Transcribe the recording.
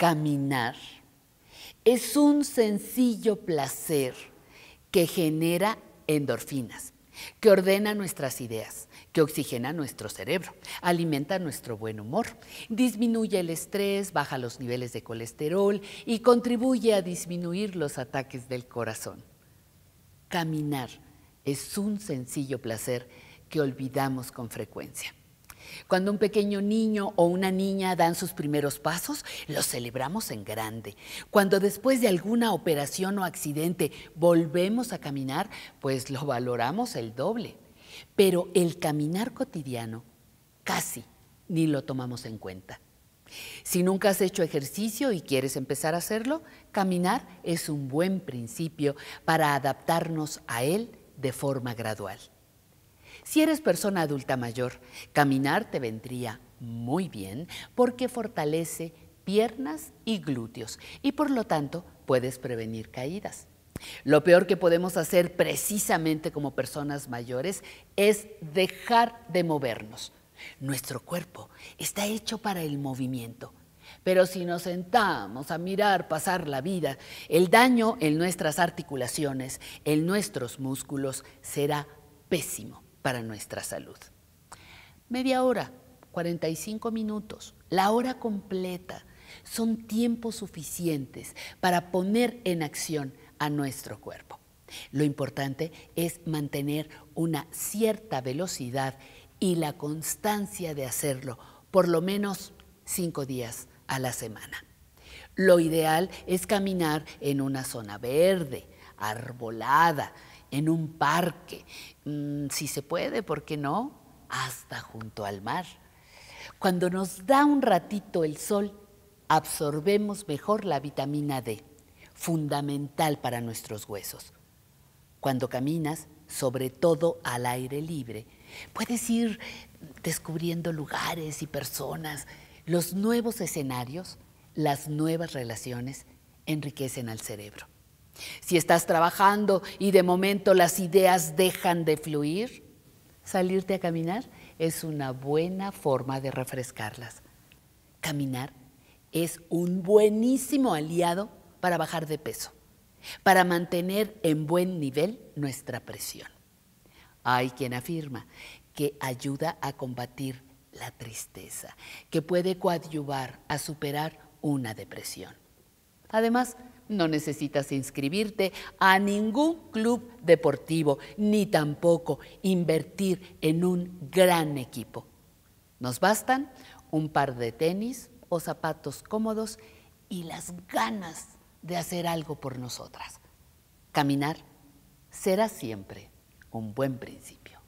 caminar es un sencillo placer que genera endorfinas, que ordena nuestras ideas, que oxigena nuestro cerebro, alimenta nuestro buen humor, disminuye el estrés, baja los niveles de colesterol y contribuye a disminuir los ataques del corazón. Caminar es un sencillo placer que olvidamos con frecuencia. Cuando un pequeño niño o una niña dan sus primeros pasos, los celebramos en grande. Cuando después de alguna operación o accidente volvemos a caminar, pues lo valoramos el doble. Pero el caminar cotidiano casi ni lo tomamos en cuenta. Si nunca has hecho ejercicio y quieres empezar a hacerlo, caminar es un buen principio para adaptarnos a él de forma gradual. Si eres persona adulta mayor, caminar te vendría muy bien porque fortalece piernas y glúteos y por lo tanto puedes prevenir caídas. Lo peor que podemos hacer precisamente como personas mayores es dejar de movernos. Nuestro cuerpo está hecho para el movimiento. Pero si nos sentamos a mirar pasar la vida, el daño en nuestras articulaciones, en nuestros músculos, será pésimo para nuestra salud. Media hora, 45 minutos, la hora completa, son tiempos suficientes para poner en acción a nuestro cuerpo. Lo importante es mantener una cierta velocidad y la constancia de hacerlo, por lo menos cinco días a la semana. Lo ideal es caminar en una zona verde, arbolada, en un parque, mm, si se puede, ¿por qué no? Hasta junto al mar. Cuando nos da un ratito el sol, absorbemos mejor la vitamina D, fundamental para nuestros huesos. Cuando caminas, sobre todo al aire libre, puedes ir descubriendo lugares y personas, los nuevos escenarios las nuevas relaciones enriquecen al cerebro. Si estás trabajando y de momento las ideas dejan de fluir, salirte a caminar es una buena forma de refrescarlas. Caminar es un buenísimo aliado para bajar de peso, para mantener en buen nivel nuestra presión. Hay quien afirma que ayuda a combatir la tristeza, que puede coadyuvar a superar una depresión. Además, no necesitas inscribirte a ningún club deportivo, ni tampoco invertir en un gran equipo. Nos bastan un par de tenis o zapatos cómodos y las ganas de hacer algo por nosotras. Caminar será siempre un buen principio.